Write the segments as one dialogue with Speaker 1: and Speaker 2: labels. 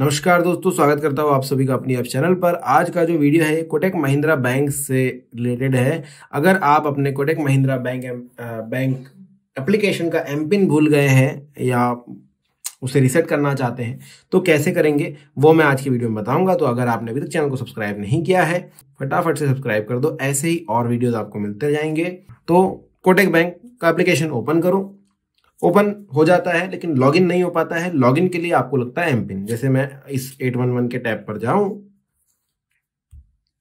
Speaker 1: नमस्कार दोस्तों स्वागत करता हूँ आप सभी का अपनी ऐप चैनल पर आज का जो वीडियो है कोटेक महिंद्रा बैंक से रिलेटेड है अगर आप अपने Kotak Mahindra bank bank application का एम पिन भूल गए हैं या उसे रिसेट करना चाहते हैं तो कैसे करेंगे वो मैं आज की वीडियो में बताऊंगा तो अगर आपने अभी तक चैनल को सब्सक्राइब नहीं किया है फटाफट से सब्सक्राइब कर दो ऐसे ही और वीडियोज आपको मिलते जाएंगे तो कोटेक बैंक का एप्लीकेशन ओपन करो ओपन हो जाता है लेकिन लॉगिन नहीं हो पाता है लॉगिन के लिए आपको लगता है एम पिन जैसे मैं इस 811 के टैब पर जाऊं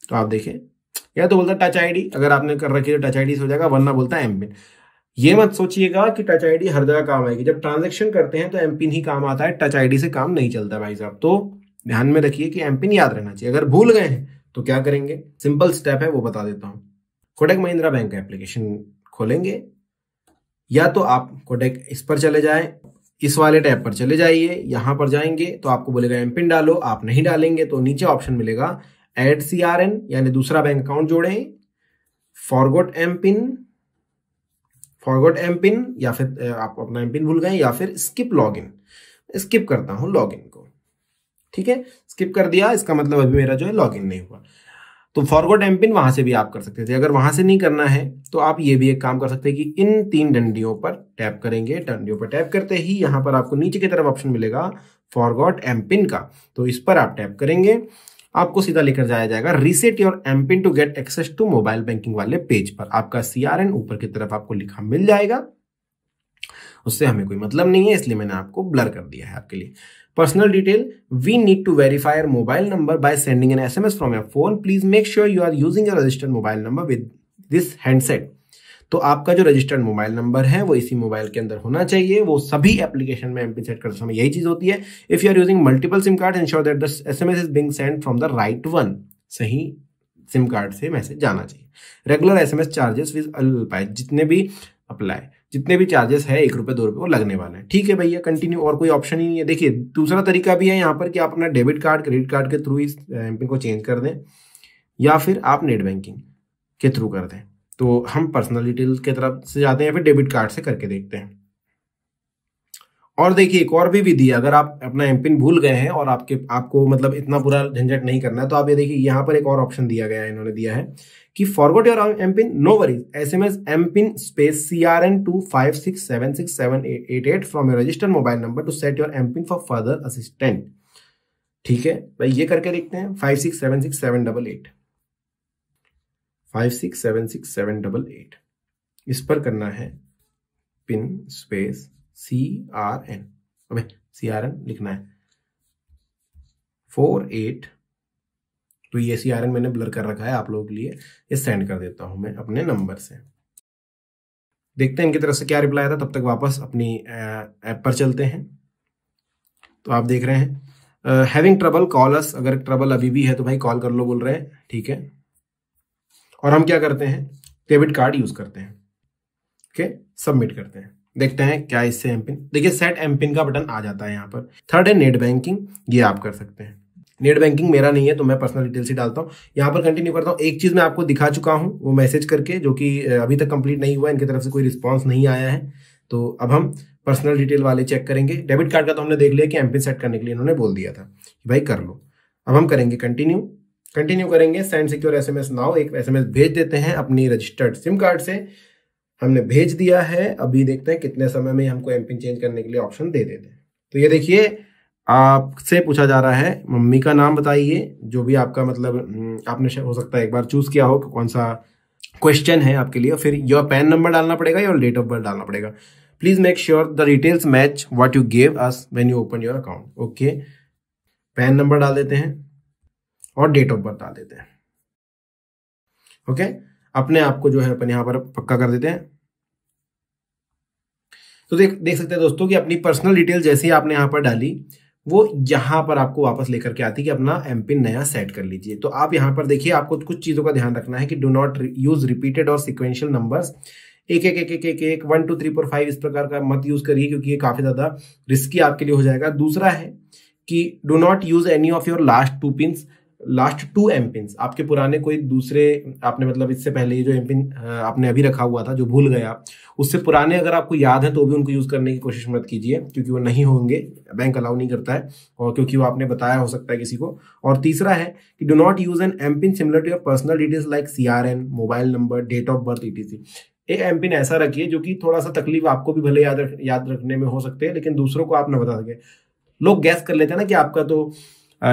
Speaker 1: तो आप देखें या तो बोलता टच आईडी अगर आपने कर रखी है तो टच आईडी हो जाएगा वरना बोलता है एम पिन ये मत सोचिएगा कि टच आईडी हर जगह काम आएगी जब ट्रांजेक्शन करते हैं तो एम पिन ही काम आता है टच आईडी से काम नहीं चलता भाई साहब तो ध्यान में रखिए कि एम पिन याद रहना चाहिए अगर भूल गए हैं तो क्या करेंगे सिंपल स्टेप है वो बता देता हूँ कोटक महिंद्रा बैंक का एप्लीकेशन खोलेंगे या तो आप कोडेक इस पर चले जाएं इस वाले टैब पर चले जाइए यहां पर जाएंगे तो आपको बोलेगा एम पिन डालो आप नहीं डालेंगे तो नीचे ऑप्शन मिलेगा एड सी आर एन यानी दूसरा बैंक अकाउंट जोड़ें forgot M PIN forgot M PIN या फिर आप अपना एम पिन भूल गए या फिर स्किप लॉग इन स्किप करता हूँ लॉग इन को ठीक है स्किप कर दिया इसका मतलब अभी मेरा जो है लॉग इन नहीं हुआ तो फॉरवर्ड पिन वहां से भी आप कर सकते थे अगर वहां से नहीं करना है तो आप ये भी एक काम कर सकते हैं कि इन तीन डंडियों पर टैप करेंगे डंडियों पर टैप करते ही यहां पर आपको नीचे की तरफ ऑप्शन मिलेगा एम पिन का तो इस पर आप टैप करेंगे आपको सीधा लेकर जाया जाएगा reset your mPIN to get access to mobile banking वाले पेज पर आपका सीआरएन ऊपर की तरफ आपको लिखा मिल जाएगा उससे हमें कोई मतलब नहीं है इसलिए मैंने आपको ब्लर कर दिया है आपके लिए personal detail we need to verify your mobile number by sending an S M S from your phone please make sure you are using your registered mobile number with this handset तो आपका जो registered mobile number है वो इसी mobile के अंदर होना चाहिए वो सभी एप्लीकेशन में एमपी सेट करते समय यही चीज होती है if you are using multiple SIM card ensure that the S M S is being send from the right one सही सिम कार्ड से मैसेज जाना चाहिए regular S M S charges will जितने भी अप्लाई जितने भी charges है एक रुपये दो रुपये वो लगने वाले हैं ठीक है भैया कंटिन्यू और कोई ऑप्शन ही नहीं है देखिए दूसरा तरीका भी है यहाँ पर कि आप अपना डेबिट कार्ड क्रेडिट कार्ड के थ्रू इस एम को चेंज कर दें या फिर आप नेट बैंकिंग के थ्रू कर दें तो हम पर्सनल डिटेल के तरफ से जाते हैं या फिर डेबिट कार्ड से करके देखते हैं और देखिए एक और भी विधि अगर आप अपना एम पिन भूल गए हैं और आपके आपको मतलब इतना पूरा झंझट नहीं करना है तो आप ये देखिए यहाँ पर एक और ऑप्शन दिया गया है इन्होंने दिया है कि forward your M PIN no worries S M S M PIN space C R N two five six seven six seven eight eight from your registered mobile number to set your M PIN for further assistant ठीक है भाई ये करके देखते हैं five six seven six seven double eight five six seven six seven double eight इस पर करना है PIN space C R N अबे सी आर एन लिखना है फोर एट तो ये सी आर एन मैंने ब्लर कर रखा है आप लोगों के लिए ये सेंड कर देता हूं मैं अपने नंबर से देखते हैं इनकी तरफ से क्या रिप्लाई आता तब तक वापस अपनी ऐप पर चलते हैं तो आप देख रहे हैं हैविंग ट्रबल कॉल अस अगर ट्रबल अभी भी है तो भाई कॉल कर लो बोल रहे हैं ठीक है और हम क्या करते हैं डेबिट कार्ड यूज करते हैं ओके सबमिट करते हैं देखते हैं क्या इससे एम पिन देखिए सेट एम पिन का बटन आ जाता है यहाँ पर थर्ड है नेट बैंकिंग ये आप कर सकते हैं नेट बैंकिंग मेरा नहीं है तो मैं पर्सनल डिटेल्स ही डालता हूँ यहाँ पर कंटिन्यू करता हूँ एक चीज़ मैं आपको दिखा चुका हूँ वो मैसेज करके जो कि अभी तक कंप्लीट नहीं हुआ इनकी तरफ से कोई रिस्पॉन्स नहीं आया है तो अब हम पर्सनल डिटेल वाले चेक करेंगे डेबिट कार्ड का तो हमने देख लिया कि एम पिन सेट करने के लिए इन्होंने बोल दिया था कि भाई कर लो अब हम करेंगे कंटिन्यू कंटिन्यू करेंगे send secure S M S now एक एस एम एस भेज देते हैं अपनी रजिस्टर्ड सिम कार्ड से हमने भेज दिया है अभी देखते हैं कितने समय में हमको एम चेंज करने के लिए ऑप्शन दे देते हैं तो ये देखिए आपसे पूछा जा रहा है मम्मी का नाम बताइए जो भी आपका मतलब हम्म, आपने हो सकता है एक बार चूज किया हो कौन सा क्वेश्चन है आपके लिए फिर योर पैन नंबर डालना पड़ेगा या डेट ऑफ बर्थ डालना पड़ेगा please make sure the details match what you gave us when you open your account okay PAN number डाल देते हैं और डेट ऑफ बर्थ डाल देते हैं ओके okay? अपने आप को जो है अपन यहाँ पर पक्का कर देते हैं तो देख देख सकते हैं दोस्तों कि अपनी पर्सनल डिटेल जैसे ही आपने यहाँ पर डाली वो यहाँ पर आपको वापस लेकर के आती कि अपना एम पिन नया सेट कर लीजिए तो आप यहाँ पर देखिए आपको कुछ चीज़ों का ध्यान रखना है कि डो नॉट यूज़ रिपीटेड और सिक्वेंशियल नंबर्स एक एक एक एक एक एक one two three four five इस प्रकार का मत यूज़ करिए क्योंकि ये काफ़ी ज़्यादा रिस्की आपके लिए हो जाएगा दूसरा है कि do not use any of your last two PIN last two M आपके पुराने कोई दूसरे आपने मतलब इससे पहले जो एम आपने अभी रखा हुआ था जो भूल गया उससे पुराने अगर आपको याद है तो भी उनको यूज़ करने की कोशिश मत कीजिए क्योंकि वो नहीं होंगे बैंक अलाउ नहीं करता है और क्योंकि वो आपने बताया हो सकता है किसी को और तीसरा है कि do not use an M similar to your personal details like C mobile number date of birth E एक एम पिन ऐसा रखिए जो कि थोड़ा सा तकलीफ आपको भी भले याद रख याद रखने में हो सकते हैं लेकिन दूसरों को आप ना बता सके लोग गैस कर लेते हैं ना कि आपका तो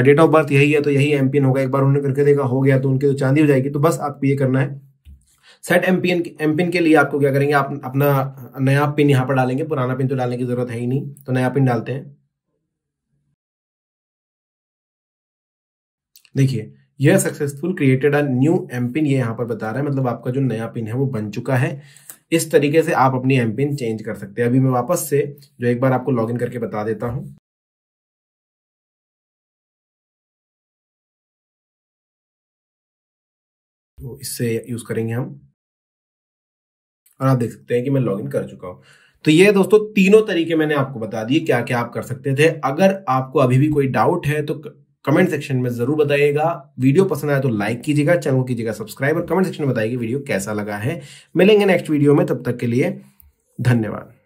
Speaker 1: डेट ऑफ बर्थ यही है तो यही एम होगा एक बार उन्होंने करके देखा हो गया तो उनकी तो चांदी हो जाएगी तो बस आपको ये करना है set M PIN M PIN के लिए आपको क्या करेंगे आप अपना नया पिन यहाँ पर डालेंगे पुराना पिन तो डालने की जरूरत है ही नहीं तो नया पिन डालते हैं देखिए यह successful created a new M PIN ये यहाँ पर बता रहा है मतलब आपका जो नया पिन है वो बन चुका है इस तरीके से आप अपनी एम पिन चेंज कर सकते हैं अभी मैं वापस से जो एक बार आपको इन करके बता देता हूँ तो इससे यूज़ करेंगे हम और आप देख सकते हैं कि मैं लॉग कर चुका हूं तो ये दोस्तों तीनों तरीके मैंने आपको बता दिए क्या क्या आप कर सकते थे अगर आपको अभी भी कोई डाउट है तो कमेंट सेक्शन में जरूर बताइएगा वीडियो पसंद आया तो लाइक कीजिएगा चैनल कीजिएगा सब्सक्राइब और कमेंट सेक्शन में बताइए वीडियो कैसा लगा है मिलेंगे नेक्स्ट वीडियो में तब तक के लिए धन्यवाद